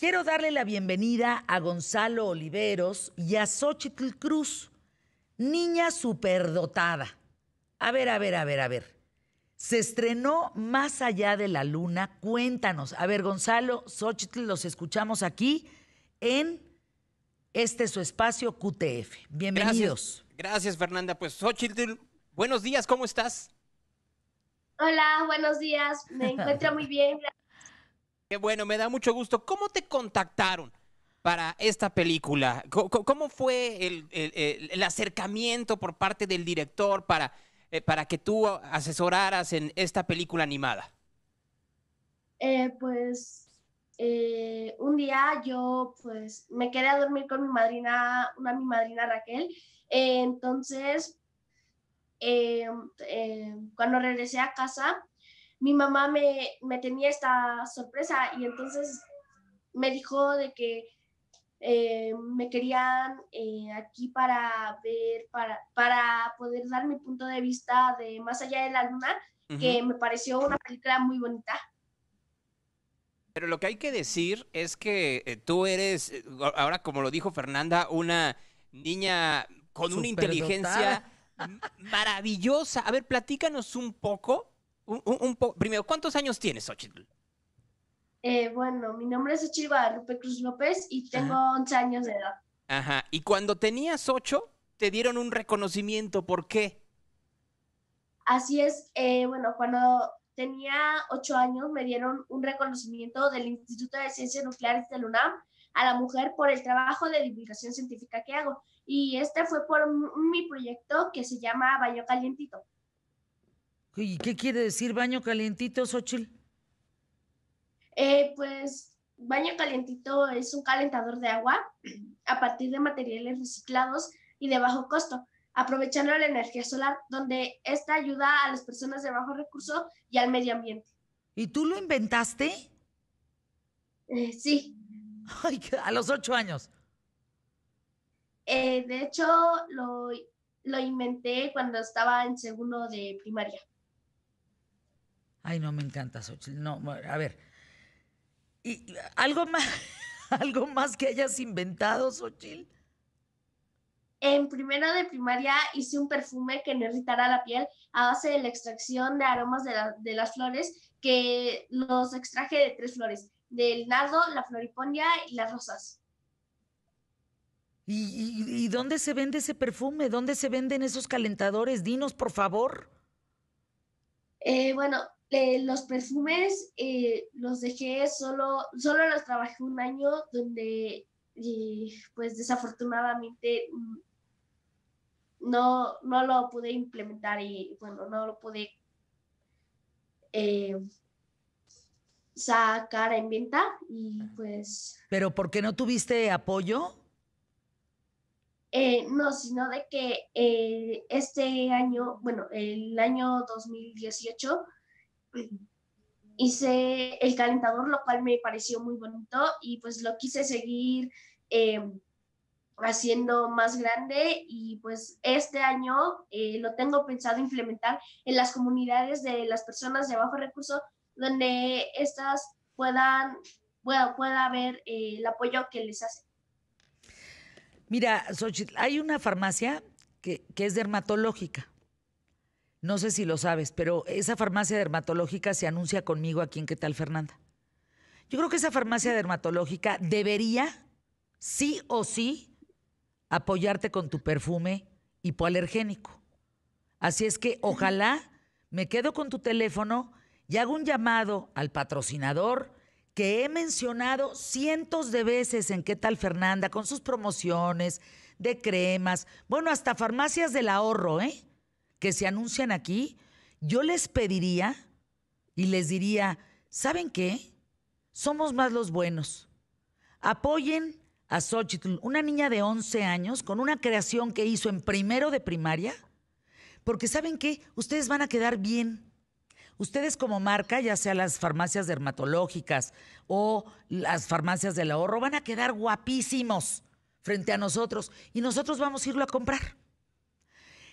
Quiero darle la bienvenida a Gonzalo Oliveros y a Xochitl Cruz, niña superdotada. A ver, a ver, a ver, a ver. Se estrenó Más allá de la luna. Cuéntanos. A ver, Gonzalo, Xochitl, los escuchamos aquí en este su espacio QTF. Bienvenidos. Gracias, Fernanda. Pues Xochitl, buenos días, ¿cómo estás? Hola, buenos días. Me encuentro muy bien, gracias Qué bueno, me da mucho gusto. ¿Cómo te contactaron para esta película? ¿Cómo, fue el, acercamiento por parte del director para, eh, para que tú asesoraras en esta película animada? Eh, pues eh, un día yo pues me quedé a dormir con mi madrina, una mi madrina Raquel. entonces, cuando regresé a casa, mi mamá me, me tenía esta sorpresa y entonces me dijo de que eh, me querían eh, aquí para ver, para, para poder dar mi punto de vista de Más allá de la luna, que me pareció una película muy bonita. Pero lo que hay que decir es que eh, tú eres, ahora como lo dijo Fernanda, una niña con una inteligencia maravillosa. A ver, platícanos un poco un, primero, ¿cuántos años tienes, Xochitl? Eh, bueno, mi nombre es Xochitl Rupe Cruz López y tengo 11 años de edad. Ajá, y cuando tenías 8, te dieron un reconocimiento, ¿por qué? Así es, eh, bueno, cuando tenía 8 años me dieron un reconocimiento del Instituto de Ciencias Nucleares de la UNAM a la mujer por el trabajo de divulgación científica que hago. Y este fue por mi proyecto que se llama Baño Calientito. ¿Y qué quiere decir baño calientito, Xochil? Eh, pues baño calientito es un calentador de agua a partir de materiales reciclados y de bajo costo, aprovechando la energía solar, donde esta ayuda a las personas de bajo recurso y al medio ambiente. ¿Y tú lo inventaste? Eh, sí. a los ocho años. Eh, de hecho, lo, lo inventé cuando estaba en segundo de primaria. Ay, no me encanta Xochitl. No, a ver. ¿Y algo más, algo más que hayas inventado, Xochitl? En primero de primaria hice un perfume que me irritara la piel a base de la extracción de aromas de, las flores, que los extraje de tres flores, del nardo, la floriponia y las rosas. ¿Y, dónde se vende ese perfume? ¿Dónde se venden esos calentadores? Dinos, por favor. Eh, bueno, eh, los perfumes eh, los dejé solo, solo los trabajé un año donde pues desafortunadamente mm, no, no lo pude implementar y bueno, no lo pude eh, sacar en venta y pues... ¿Pero por qué no tuviste apoyo? no, sino de que este año, bueno, el año 2018, hice el calentador, lo cual me pareció muy bonito y pues lo quise seguir em, haciendo más grande y pues este año eh, lo tengo pensado implementar en las comunidades de las personas de bajo recurso donde estas puedan, pueda haber eh, el apoyo que les hace. Mira, Xochitl, hay una farmacia que, que es dermatológica no sé si lo sabes, pero esa farmacia dermatológica se anuncia conmigo aquí en ¿Qué tal, Fernanda? Yo creo que esa farmacia dermatológica debería, sí o sí, apoyarte con tu perfume hipoalergénico. Así es que ojalá me quedo con tu teléfono y hago un llamado al patrocinador que he mencionado cientos de veces en ¿Qué tal, Fernanda? Con sus promociones de cremas, bueno, hasta farmacias del ahorro, ¿eh? que se anuncian aquí, yo les pediría y les diría, ¿saben qué? Somos más los buenos. Apoyen a Xochitl, una niña de 11 años, con una creación que hizo en primero de primaria, porque ¿saben qué? Ustedes van a quedar bien. Ustedes como marca, ya sea las farmacias dermatológicas o las farmacias del ahorro, van a quedar guapísimos frente a nosotros y nosotros vamos a irlo a comprar.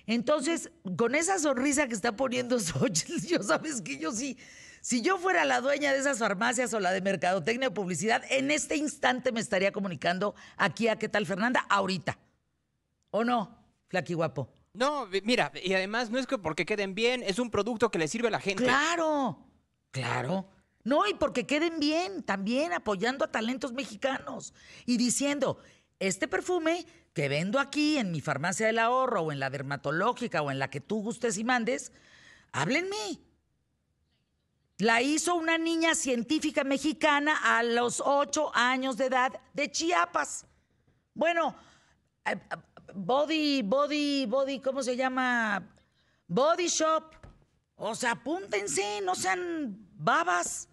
Entonces, con esa sonrisa que está poniendo Xochitl, yo sabes que yo sí, si yo fuera la dueña de esas farmacias o la de mercadotecnia o publicidad, en este instante me estaría comunicando aquí a qué tal Fernanda, ahorita. ¿O no, Flaqui Guapo? No, mira, y además no es que porque queden bien, es un producto que le sirve a la gente. Claro, claro. No, y porque queden bien, también apoyando a talentos mexicanos y diciendo, este perfume que vendo aquí en mi farmacia del ahorro o en la dermatológica o en la que tú gustes y mandes, háblenme. La hizo una niña científica mexicana a los ocho años de edad de Chiapas. Bueno, eh, eh, body, body, body, ¿cómo se llama? Body shop. O sea, apúntense, no sean babas.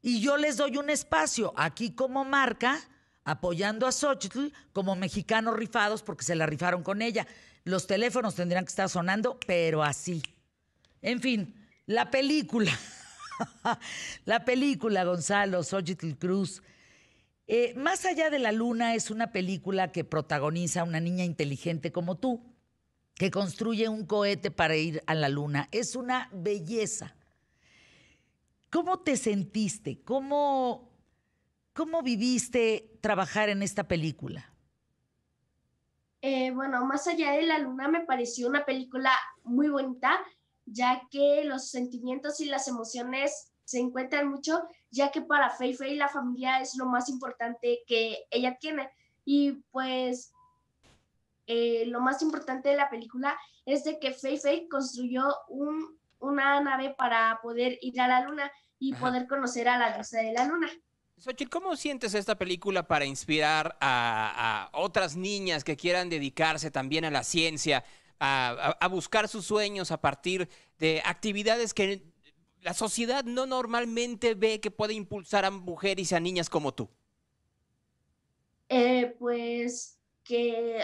Y yo les doy un espacio aquí como marca apoyando a Xochitl como mexicanos rifados porque se la rifaron con ella. Los teléfonos tendrían que estar sonando, pero así. En fin, la película. la película, Gonzalo, Xochitl Cruz. Eh, Más allá de la luna es una película que protagoniza a una niña inteligente como tú, que construye un cohete para ir a la luna. Es una belleza. ¿Cómo te sentiste? ¿Cómo ¿Cómo viviste trabajar en esta película? Eh, bueno, Más allá de la luna me pareció una película muy bonita, ya que los sentimientos y las emociones se encuentran mucho, ya que para Fei Fei la familia es lo más importante que ella tiene. Y pues eh, lo más importante de la película es de que Fei construyó un, una nave para poder ir a la luna y poder conocer a la diosa de la luna. Xochitl, ¿cómo sientes esta película para inspirar a, otras niñas que quieran dedicarse también a la ciencia, a, buscar sus sueños a partir de actividades que la sociedad no normalmente ve que puede impulsar a mujeres y a niñas como tú? Eh, pues que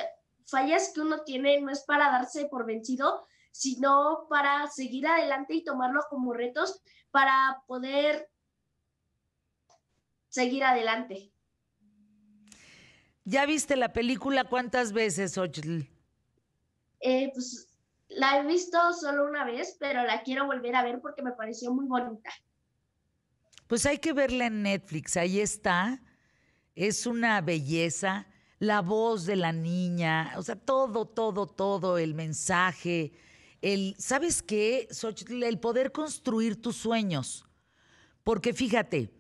fallas que uno tiene no es para darse por vencido, sino para seguir adelante y tomarlo como retos para poder seguir adelante. ¿Ya viste la película cuántas veces, Xochitl? Eh, pues la he visto solo una vez, pero la quiero volver a ver porque me pareció muy bonita. Pues hay que verla en Netflix, ahí está. Es una belleza, la voz de la niña, o sea, todo, todo, todo, el mensaje, el, ¿sabes qué, El poder construir tus sueños. Porque fíjate,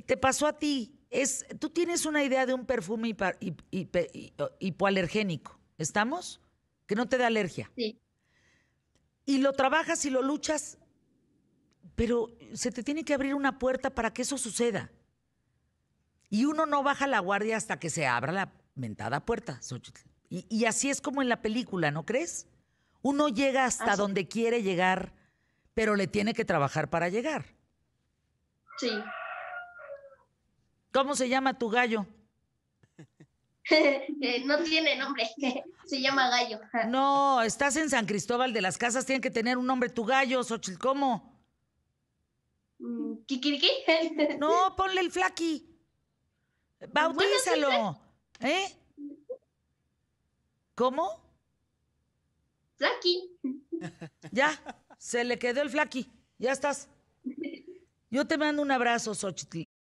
te pasó a ti. Es, tú tienes una idea de un perfume eh, hipoalergénico, ¿estamos? Que no te da alergia. Sí. Y lo trabajas y lo luchas, pero se te tiene que abrir una puerta para que eso suceda. Y uno no baja la guardia hasta que se abra la mentada puerta, y, así es como en la película, ¿no crees? Uno llega hasta donde quiere llegar, pero le tiene que trabajar para llegar. Sí. ¿Cómo se llama tu gallo? Eh, no tiene nombre, se llama gallo. no, estás en San Cristóbal de las Casas, tiene que tener un nombre tu gallo, Xochitl, ¿cómo? ¿Kikiriki? Mm, no, ponle el flaqui. Bautízalo. ¿Eh? ¿Cómo? Flaqui. Ya, se le quedó el flaqui. Ya estás. Yo te mando un abrazo, Xochitl.